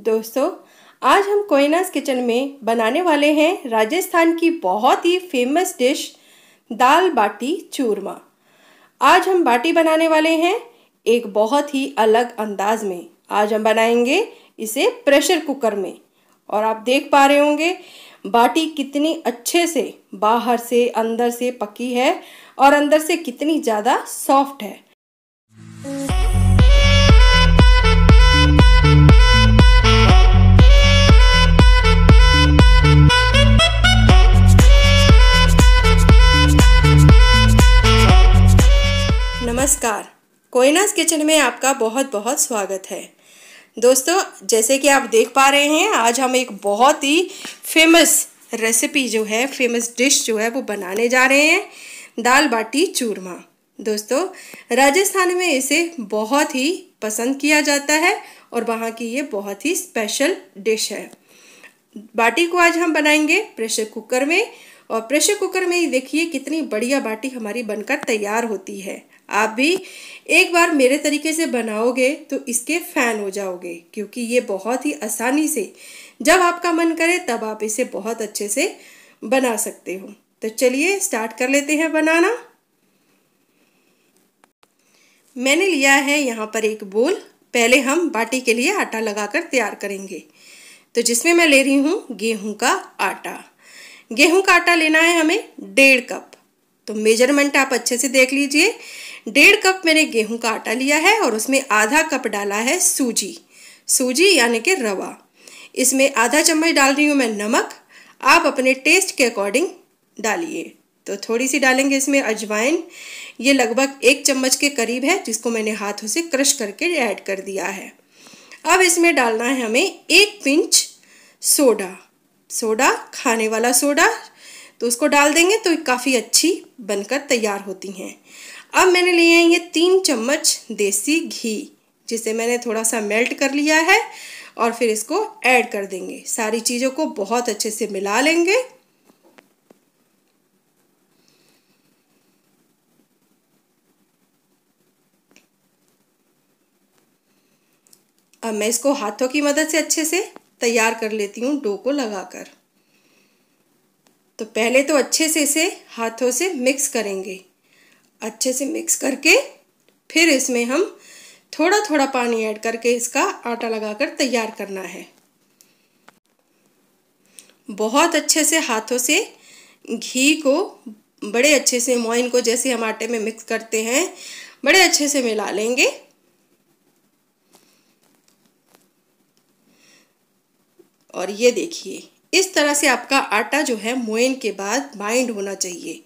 दोस्तों आज हम कोयनास किचन में बनाने वाले हैं राजस्थान की बहुत ही फेमस डिश दाल बाटी चूरमा आज हम बाटी बनाने वाले हैं एक बहुत ही अलग अंदाज में आज हम बनाएंगे इसे प्रेशर कुकर में और आप देख पा रहे होंगे बाटी कितनी अच्छे से बाहर से अंदर से पकी है और अंदर से कितनी ज़्यादा सॉफ्ट है कोयनाज किचन में आपका बहुत बहुत स्वागत है दोस्तों जैसे कि आप देख पा रहे हैं आज हम एक बहुत ही फेमस रेसिपी जो है फेमस डिश जो है वो बनाने जा रहे हैं दाल बाटी चूरमा दोस्तों राजस्थान में इसे बहुत ही पसंद किया जाता है और वहाँ की ये बहुत ही स्पेशल डिश है बाटी को आज हम बनाएंगे प्रेशर कुकर में और प्रेशर कुकर में ही देखिए कितनी बढ़िया बाटी हमारी बनकर तैयार होती है आप भी एक बार मेरे तरीके से बनाओगे तो इसके फ़ैन हो जाओगे क्योंकि ये बहुत ही आसानी से जब आपका मन करे तब आप इसे बहुत अच्छे से बना सकते हो तो चलिए स्टार्ट कर लेते हैं बनाना मैंने लिया है यहाँ पर एक बोल पहले हम बाटी के लिए आटा लगाकर तैयार करेंगे तो जिसमें मैं ले रही हूँ गेहूं का आटा गेहूं का आटा लेना है हमें डेढ़ कप तो मेजरमेंट आप अच्छे से देख लीजिए डेढ़ कप मैंने गेहूं का आटा लिया है और उसमें आधा कप डाला है सूजी सूजी यानी कि रवा इसमें आधा चम्मच डाल रही हूँ मैं नमक आप अपने टेस्ट के अकॉर्डिंग डालिए तो थोड़ी सी डालेंगे इसमें अजवाइन ये लगभग एक चम्मच के करीब है जिसको मैंने हाथों से क्रश करके ऐड कर दिया है अब इसमें डालना है हमें एक पिंच सोडा सोडा खाने वाला सोडा तो उसको डाल देंगे तो काफ़ी अच्छी बनकर तैयार होती हैं अब मैंने लिए हैं ये तीन चम्मच देसी घी जिसे मैंने थोड़ा सा मेल्ट कर लिया है और फिर इसको ऐड कर देंगे सारी चीज़ों को बहुत अच्छे से मिला लेंगे अब मैं इसको हाथों की मदद से अच्छे से तैयार कर लेती हूँ डो को लगाकर तो पहले तो अच्छे से इसे हाथों से मिक्स करेंगे अच्छे से मिक्स करके फिर इसमें हम थोड़ा थोड़ा पानी ऐड करके इसका आटा लगाकर तैयार करना है बहुत अच्छे से हाथों से घी को बड़े अच्छे से मोइन को जैसे हम आटे में मिक्स करते हैं बड़े अच्छे से मिला लेंगे और ये देखिए इस तरह से आपका आटा जो है मोइन के बाद बाइंड होना चाहिए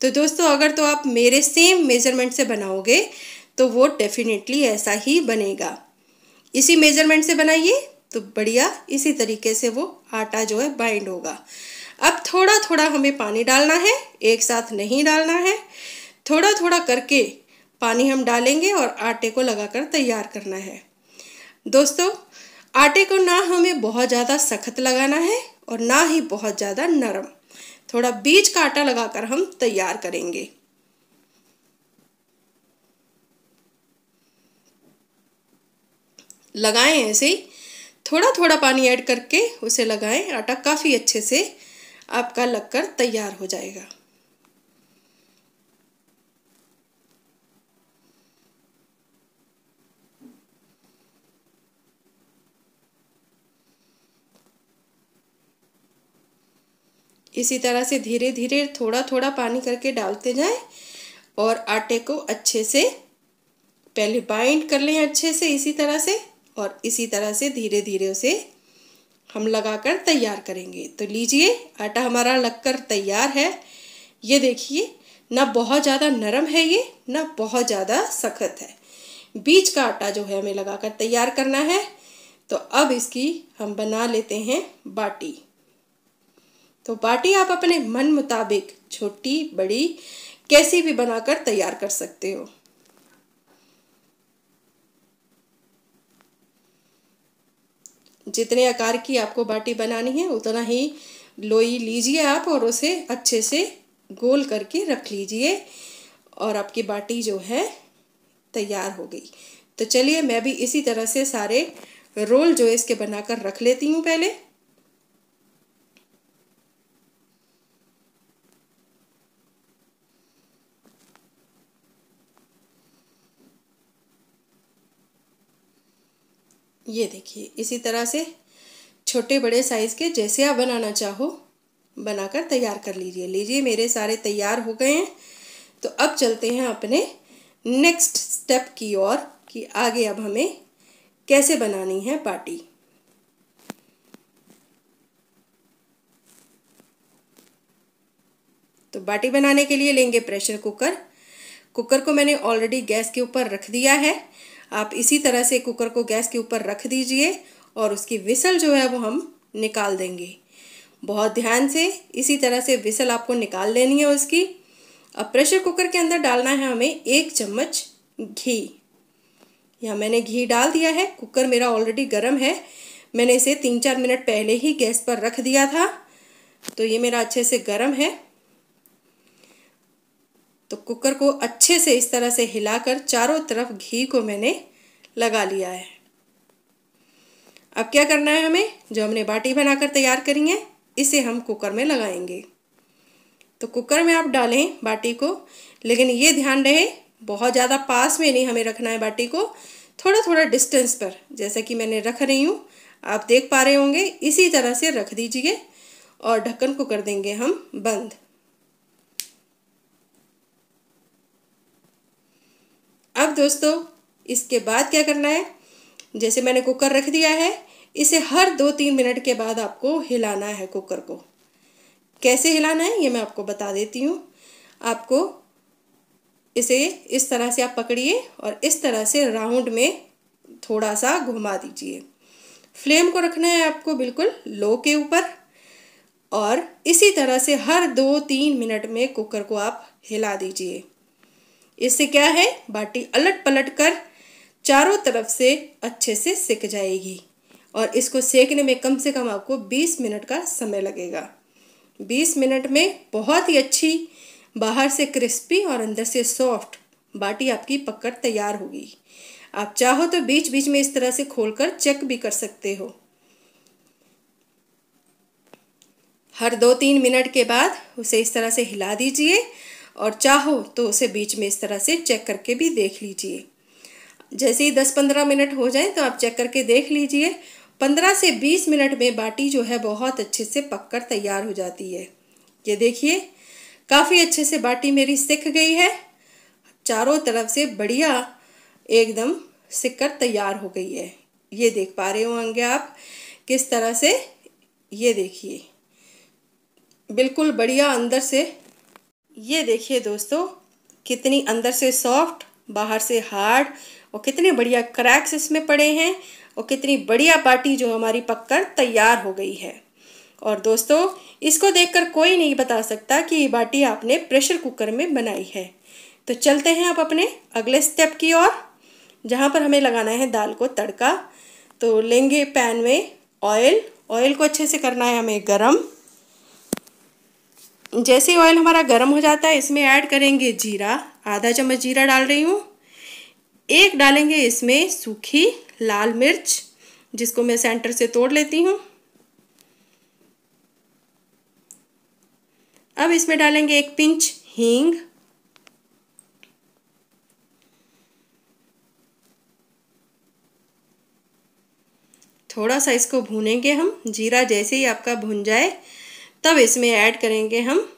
तो दोस्तों अगर तो आप मेरे सेम मेज़रमेंट से बनाओगे तो वो डेफिनेटली ऐसा ही बनेगा इसी मेज़रमेंट से बनाइए तो बढ़िया इसी तरीके से वो आटा जो है बाइंड होगा अब थोड़ा थोड़ा हमें पानी डालना है एक साथ नहीं डालना है थोड़ा थोड़ा करके पानी हम डालेंगे और आटे को लगाकर तैयार करना है दोस्तों आटे को ना हमें बहुत ज़्यादा सख्त लगाना है और ना ही बहुत ज़्यादा नरम थोड़ा बीज का आटा लगाकर हम तैयार करेंगे लगाएं ऐसे ही थोड़ा थोड़ा पानी ऐड करके उसे लगाएं आटा काफ़ी अच्छे से आपका लगकर तैयार हो जाएगा इसी तरह से धीरे धीरे थोड़ा थोड़ा पानी करके डालते जाएं और आटे को अच्छे से पहले बाइंड कर लें अच्छे से इसी तरह से और इसी तरह से धीरे धीरे उसे हम लगाकर तैयार करेंगे तो लीजिए आटा हमारा लगकर तैयार है ये देखिए ना बहुत ज़्यादा नरम है ये ना बहुत ज़्यादा सख्त है बीज का आटा जो है हमें लगाकर तैयार करना है तो अब इसकी हम बना लेते हैं बाटी तो बाटी आप अपने मन मुताबिक छोटी बड़ी कैसी भी बनाकर तैयार कर सकते हो जितने आकार की आपको बाटी बनानी है उतना ही लोई लीजिए आप और उसे अच्छे से गोल करके रख लीजिए और आपकी बाटी जो है तैयार हो गई तो चलिए मैं भी इसी तरह से सारे रोल जो है इसके बनाकर रख लेती हूँ पहले ये देखिए इसी तरह से छोटे बड़े साइज़ के जैसे आप बनाना चाहो बनाकर तैयार कर लीजिए लीजिए मेरे सारे तैयार हो गए हैं तो अब चलते हैं अपने नेक्स्ट स्टेप की ओर कि आगे अब हमें कैसे बनानी है पार्टी तो बाटी बनाने के लिए लेंगे प्रेशर कुकर कुकर को मैंने ऑलरेडी गैस के ऊपर रख दिया है आप इसी तरह से कुकर को गैस के ऊपर रख दीजिए और उसकी विसल जो है वो हम निकाल देंगे बहुत ध्यान से इसी तरह से विसल आपको निकाल लेनी है उसकी अब प्रेशर कुकर के अंदर डालना है हमें एक चम्मच घी यहाँ मैंने घी डाल दिया है कुकर मेरा ऑलरेडी गर्म है मैंने इसे तीन चार मिनट पहले ही गैस पर रख दिया था तो ये मेरा अच्छे से गर्म है तो कुकर को अच्छे से इस तरह से हिलाकर चारों तरफ घी को मैंने लगा लिया है अब क्या करना है हमें जो हमने बाटी बनाकर तैयार करी है इसे हम कुकर में लगाएंगे तो कुकर में आप डालें बाटी को लेकिन ये ध्यान रहे बहुत ज़्यादा पास में नहीं हमें रखना है बाटी को थोड़ा थोड़ा डिस्टेंस पर जैसा कि मैंने रख रही हूँ आप देख पा रहे होंगे इसी तरह से रख दीजिए और ढक्कन को कर देंगे हम बंद अब दोस्तों इसके बाद क्या करना है जैसे मैंने कुकर रख दिया है इसे हर दो तीन मिनट के बाद आपको हिलाना है कुकर को कैसे हिलाना है ये मैं आपको बता देती हूँ आपको इसे इस तरह से आप पकड़िए और इस तरह से राउंड में थोड़ा सा घुमा दीजिए फ्लेम को रखना है आपको बिल्कुल लो के ऊपर और इसी तरह से हर दो तीन मिनट में कुकर को आप हिला दीजिए इससे क्या है बाटी अलट पलट कर चारों तरफ से अच्छे से सिक जाएगी और इसको सेकने में कम से कम आपको 20 मिनट का समय लगेगा 20 मिनट में बहुत ही अच्छी बाहर से क्रिस्पी और अंदर से सॉफ्ट बाटी आपकी पककर तैयार होगी आप चाहो तो बीच बीच में इस तरह से खोलकर चेक भी कर सकते हो हर दो तीन मिनट के बाद उसे इस तरह से हिला दीजिए और चाहो तो उसे बीच में इस तरह से चेक करके भी देख लीजिए जैसे ही दस पंद्रह मिनट हो जाए तो आप चेक करके देख लीजिए पंद्रह से बीस मिनट में बाटी जो है बहुत अच्छे से पककर तैयार हो जाती है ये देखिए काफ़ी अच्छे से बाटी मेरी सिक गई है चारों तरफ से बढ़िया एकदम सिक कर तैयार हो गई है ये देख पा रहे होंगे आप किस तरह से ये देखिए बिल्कुल बढ़िया अंदर से ये देखिए दोस्तों कितनी अंदर से सॉफ्ट बाहर से हार्ड और कितने बढ़िया क्रैक्स इसमें पड़े हैं और कितनी बढ़िया बाटी जो हमारी पककर तैयार हो गई है और दोस्तों इसको देखकर कोई नहीं बता सकता कि ये बाटी आपने प्रेशर कुकर में बनाई है तो चलते हैं आप अपने अगले स्टेप की ओर जहाँ पर हमें लगाना है दाल को तड़का तो लेंगे पैन में ऑयल ऑयल को अच्छे से करना है हमें गर्म जैसे ऑयल हमारा गर्म हो जाता है इसमें ऐड करेंगे जीरा आधा चम्मच जीरा डाल रही हूँ एक डालेंगे इसमें सूखी लाल मिर्च जिसको मैं सेंटर से तोड़ लेती हूँ अब इसमें डालेंगे एक पिंच हींग थोड़ा सा इसको भूनेंगे हम जीरा जैसे ही आपका भुन जाए तब इसमें ऐड करेंगे हम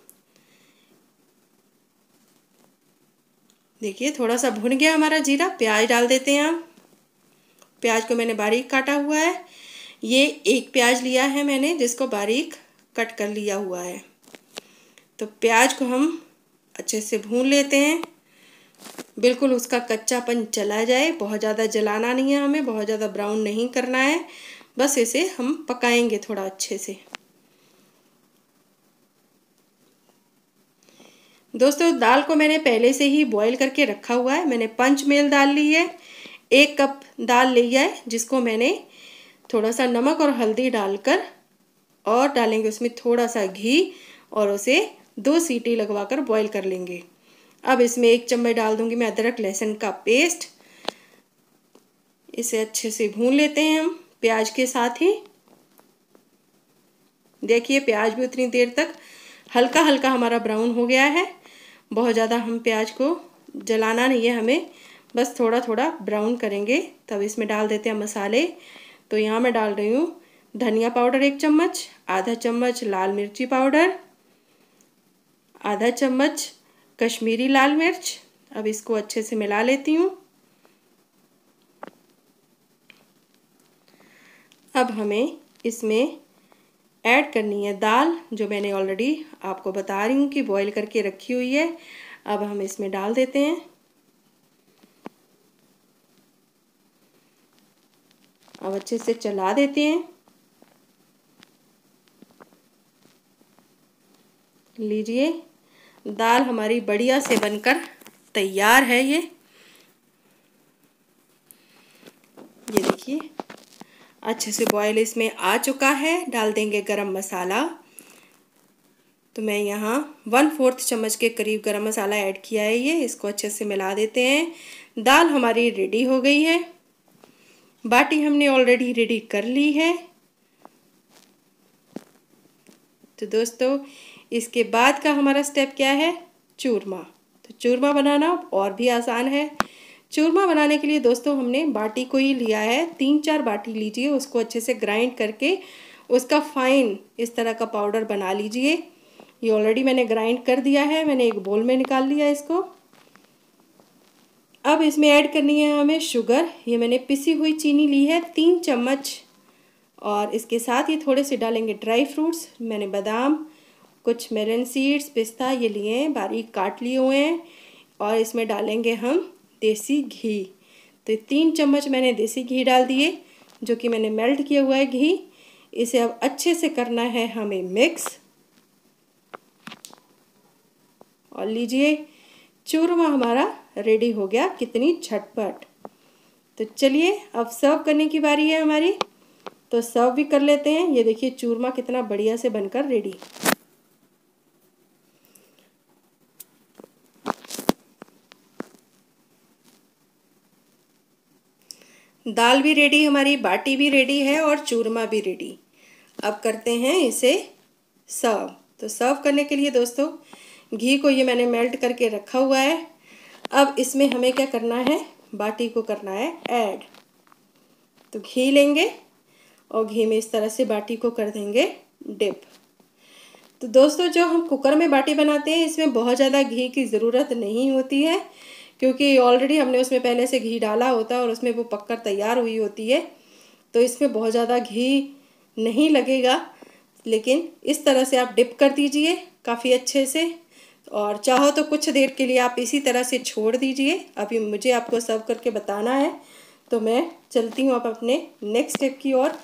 देखिए थोड़ा सा भुन गया हमारा जीरा प्याज डाल देते हैं हम प्याज को मैंने बारीक काटा हुआ है ये एक प्याज लिया है मैंने जिसको बारीक कट कर लिया हुआ है तो प्याज को हम अच्छे से भून लेते हैं बिल्कुल उसका कच्चापन चला जाए बहुत ज़्यादा जलाना नहीं है हमें बहुत ज़्यादा ब्राउन नहीं करना है बस इसे हम पकाएंगे थोड़ा अच्छे से दोस्तों दाल को मैंने पहले से ही बॉईल करके रखा हुआ है मैंने पंच मेल दाल ली है एक कप दाल ली है जिसको मैंने थोड़ा सा नमक और हल्दी डालकर और डालेंगे उसमें थोड़ा सा घी और उसे दो सीटी कर बॉईल कर लेंगे अब इसमें एक चम्मच डाल दूंगी मैं अदरक लहसुन का पेस्ट इसे अच्छे से भून लेते हैं हम प्याज के साथ ही देखिए प्याज भी उतनी देर तक हल्का हल्का हमारा ब्राउन हो गया है बहुत ज़्यादा हम प्याज को जलाना नहीं है हमें बस थोड़ा थोड़ा ब्राउन करेंगे तब इसमें डाल देते हैं मसाले तो यहाँ मैं डाल रही हूँ धनिया पाउडर एक चम्मच आधा चम्मच लाल मिर्ची पाउडर आधा चम्मच कश्मीरी लाल मिर्च अब इसको अच्छे से मिला लेती हूँ अब हमें इसमें ऐड करनी है दाल जो मैंने ऑलरेडी आपको बता रही हूँ कि बॉईल करके रखी हुई है अब हम इसमें डाल देते हैं अब अच्छे से चला देते हैं लीजिए दाल हमारी बढ़िया से बनकर तैयार है ये ये देखिए अच्छे से बॉयल इसमें आ चुका है डाल देंगे गरम मसाला तो मैं यहाँ वन फोर्थ चम्मच के करीब गरम मसाला ऐड किया है ये इसको अच्छे से मिला देते हैं दाल हमारी रेडी हो गई है बाटी हमने ऑलरेडी रेडी कर ली है तो दोस्तों इसके बाद का हमारा स्टेप क्या है चूरमा तो चूरमा बनाना और भी आसान है चूरमा बनाने के लिए दोस्तों हमने बाटी को ही लिया है तीन चार बाटी लीजिए उसको अच्छे से ग्राइंड करके उसका फाइन इस तरह का पाउडर बना लीजिए ये ऑलरेडी मैंने ग्राइंड कर दिया है मैंने एक बोल में निकाल लिया इसको अब इसमें ऐड करनी है हमें शुगर ये मैंने पिसी हुई चीनी ली है तीन चम्मच और इसके साथ ये थोड़े से डालेंगे ड्राई फ्रूट्स मैंने बादाम कुछ मेरन सीड्स पिस्ता ये लिए हैं बारीक काट लिए हुए हैं और इसमें डालेंगे हम देसी घी तो तीन चम्मच मैंने देसी घी डाल दिए जो कि मैंने मेल्ट किया हुआ है घी इसे अब अच्छे से करना है हमें मिक्स और लीजिए चूरमा हमारा रेडी हो गया कितनी झटपट तो चलिए अब सर्व करने की बारी है हमारी तो सर्व भी कर लेते हैं ये देखिए चूरमा कितना बढ़िया से बनकर रेडी दाल भी रेडी हमारी बाटी भी रेडी है और चूरमा भी रेडी अब करते हैं इसे सर्व तो सर्व करने के लिए दोस्तों घी को ये मैंने मेल्ट करके रखा हुआ है अब इसमें हमें क्या करना है बाटी को करना है ऐड तो घी लेंगे और घी में इस तरह से बाटी को कर देंगे डिप तो दोस्तों जो हम कुकर में बाटी बनाते हैं इसमें बहुत ज़्यादा घी की ज़रूरत नहीं होती है क्योंकि ऑलरेडी हमने उसमें पहले से घी डाला होता है और उसमें वो पककर तैयार हुई होती है तो इसमें बहुत ज़्यादा घी नहीं लगेगा लेकिन इस तरह से आप डिप कर दीजिए काफ़ी अच्छे से और चाहो तो कुछ देर के लिए आप इसी तरह से छोड़ दीजिए अभी मुझे आपको सर्व करके बताना है तो मैं चलती हूँ आप अपने नेक्स्ट स्टेप की ओर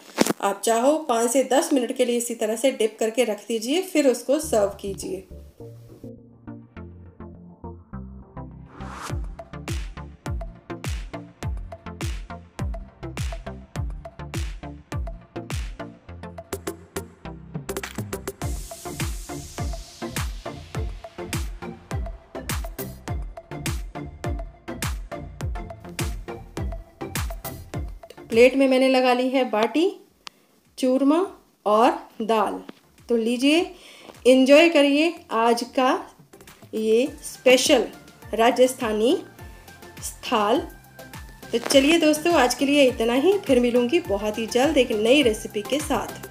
आप चाहो पाँच से दस मिनट के लिए इसी तरह से डिप करके रख दीजिए फिर उसको सर्व कीजिए प्लेट में मैंने लगा ली है बाटी चूरमा और दाल तो लीजिए इन्जॉय करिए आज का ये स्पेशल राजस्थानी स्थाल तो चलिए दोस्तों आज के लिए इतना ही फिर मिलूंगी बहुत ही जल्द एक नई रेसिपी के साथ